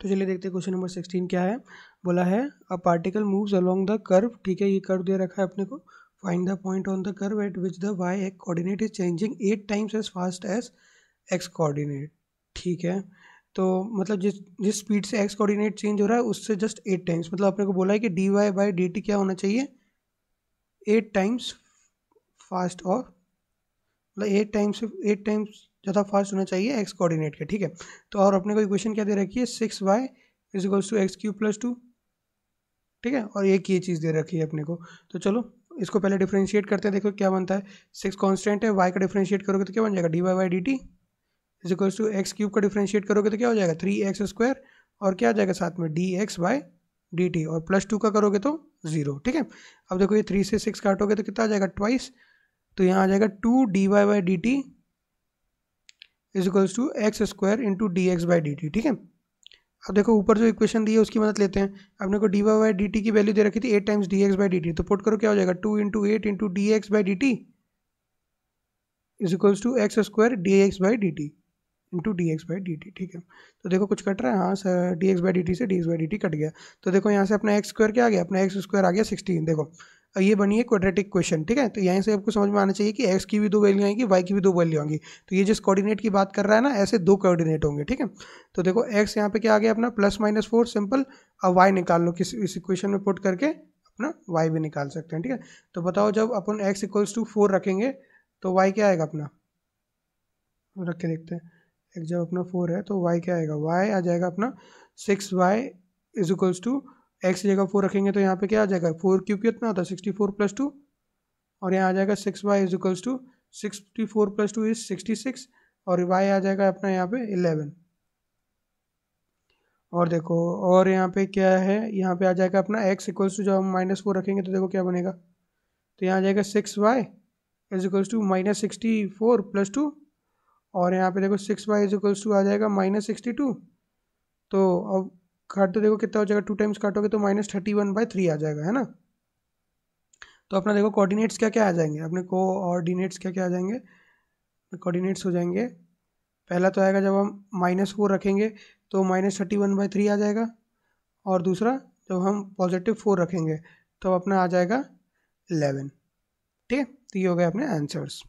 तो चलिए देखते हैं क्वेश्चन नंबर सिक्सटीन क्या है बोला है a particle moves along the curve ठीक है ये कर्व दे रखा है अपने को find the point on the curve at which the y x coordinate is changing eight times as fast as x coordinate ठीक है तो मतलब जिस जिस स्पीड से एक्स कोऑर्डिनेट चेंज हो रहा है उससे जस्ट एट टाइम्स मतलब अपने को बोला है कि d y by d t क्या होना चाहिए एट टाइम्स फास्ट और मतलब एट टाइम्स एट टाइम्स ज़्यादा फास्ट होना चाहिए एक्स कोऑर्डिनेट के ठीक है तो और अपने को इक्वेशन क्या दे रखी है six y is equals to x cube plus two ठीक है और एक ये चीज़ दे रखी है अपने को तो चलो इसको पहले डिफ्रेंशिएट करते हैं देखो क्या बनता है सिक्स कॉन्स्टेंट है वाई का डिफ्रेंशिएट करोगे तो क्या बन जाएगा d y y d t is equals to x cube का डिफ्रेंशिएट करोगे तो क्या हो जाएगा थ्री एक्स स्क्वायर और क्या आ जाएगा साथ में d x y d t और प्लस टू का करोगे तो जीरो ठीक है अब देखो ये थ्री से सिक्स काटोगे तो कितना आ जाएगा ट्वाइस तो यहाँ आ जाएगा two d y y d t is equals to x square into d x by d t ठीक है अब देखो ऊपर जो इक्वेशन दी है उसकी मदद लेते हैं अपने को d y by d t की वैल्यू दे रखी थी eight times d x by d t तो पुट करो क्या हो जाएगा two into eight into d x by d t is equals to x square d x by d t into d x by d t ठीक है तो देखो कुछ कट रहा है हाँ sir d x by d t से d x by d t cut गया तो देखो यहाँ से अपना एक्स स्क्वायर क्या आ गया अपना एक्स स्क्वायर आ गया सिक्सटीन देखो और ये बनी है क्वाड्रेटिक क्वेश्चन ठीक है तो यहीं से आपको समझ में आना चाहिए कि एक्स की भी दो वैल्यू आएंगी वाई की भी दो वैल्यू आएंगी तो ये जिस कोऑर्डिनेट की बात कर रहा है ना ऐसे दो कोऑर्डिनेट होंगे ठीक है तो देखो एक्स यहाँ पे क्या आ गया अपना प्लस माइनस फोर सिंपल अब वाई निकाल लो किसी इस इक्वेशन में पुट करके अपना वाई भी निकाल सकते हैं ठीक है तो बताओ जब अपन एक्स इक्वल्स टू फोर रखेंगे तो वाई क्या आएगा अपना रख के देखते हैं एक जब अपना फोर है तो वाई क्या आएगा वाई आ जाएगा अपना six y is equals to x जगह फोर रखेंगे तो यहाँ पे क्या आ जाएगा फोर क्यूब कितना होता है सिक्सटी फोर प्लस टू और यहाँ आ जाएगा six y is equals to sixty four plus two is sixty six और वाई आ जाएगा अपना यहाँ पे इलेवन और देखो और यहाँ पे क्या है यहाँ पे आ जाएगा अपना एक्स इक्वल्स टू जब हम माइनस फोर रखेंगे तो देखो क्या बनेगा तो यहाँ आ जाएगा six y is equals to minus sixty four plus two और यहाँ पे देखो six y is equals to आ जाएगा माइनस सिक्सटी टू तो अब काट दो तो देखो कितना हो जाएगा टू टाइम्स काटोगे तो minus thirty one by three आ जाएगा है ना तो अपना देखो कोऑर्डिनेट्स क्या क्या आ जाएंगे अपने को ऑर्डिनेट्स क्या क्या आ जाएंगे कोऑर्डिनेट्स हो जाएंगे पहला तो आएगा जब हम माइनस फोर रखेंगे तो minus thirty one by three आ जाएगा और दूसरा जब हम पॉजिटिव फोर रखेंगे तो अपना आ जाएगा इलेवन ठीक है तो ये हो गए अपने आंसर्स